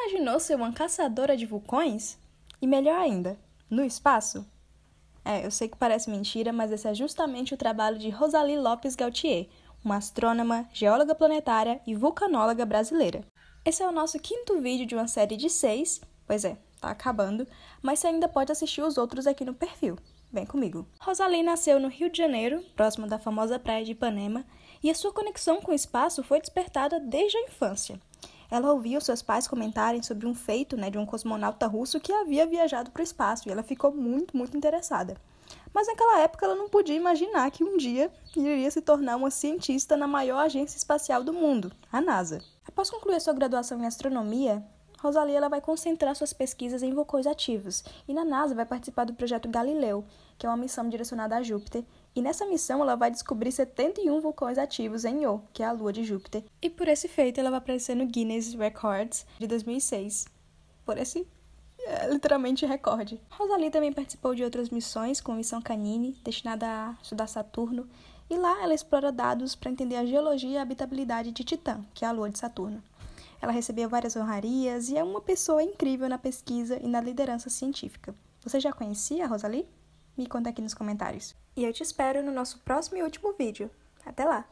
imaginou ser uma caçadora de vulcões? E melhor ainda, no espaço? É, eu sei que parece mentira, mas esse é justamente o trabalho de Rosalie Lopes Gautier, uma astrônoma, geóloga planetária e vulcanóloga brasileira. Esse é o nosso quinto vídeo de uma série de seis, pois é, tá acabando, mas você ainda pode assistir os outros aqui no perfil. Vem comigo. Rosalie nasceu no Rio de Janeiro, próximo da famosa praia de Ipanema, e a sua conexão com o espaço foi despertada desde a infância. Ela ouviu seus pais comentarem sobre um feito né, de um cosmonauta russo que havia viajado para o espaço e ela ficou muito, muito interessada. Mas naquela época ela não podia imaginar que um dia iria se tornar uma cientista na maior agência espacial do mundo, a NASA. Após concluir sua graduação em astronomia, Rosalie ela vai concentrar suas pesquisas em vulcões ativos e na NASA vai participar do projeto Galileu, que é uma missão direcionada a Júpiter. E nessa missão ela vai descobrir 71 vulcões ativos em Io, que é a lua de Júpiter. E por esse feito ela vai aparecer no Guinness Records de 2006. Por esse é, literalmente recorde. Rosalie também participou de outras missões, como a missão Canini, destinada a estudar Saturno, e lá ela explora dados para entender a geologia e a habitabilidade de Titã, que é a lua de Saturno. Ela recebeu várias honrarias e é uma pessoa incrível na pesquisa e na liderança científica. Você já conhecia a Rosalie? Me conta aqui nos comentários. E eu te espero no nosso próximo e último vídeo. Até lá!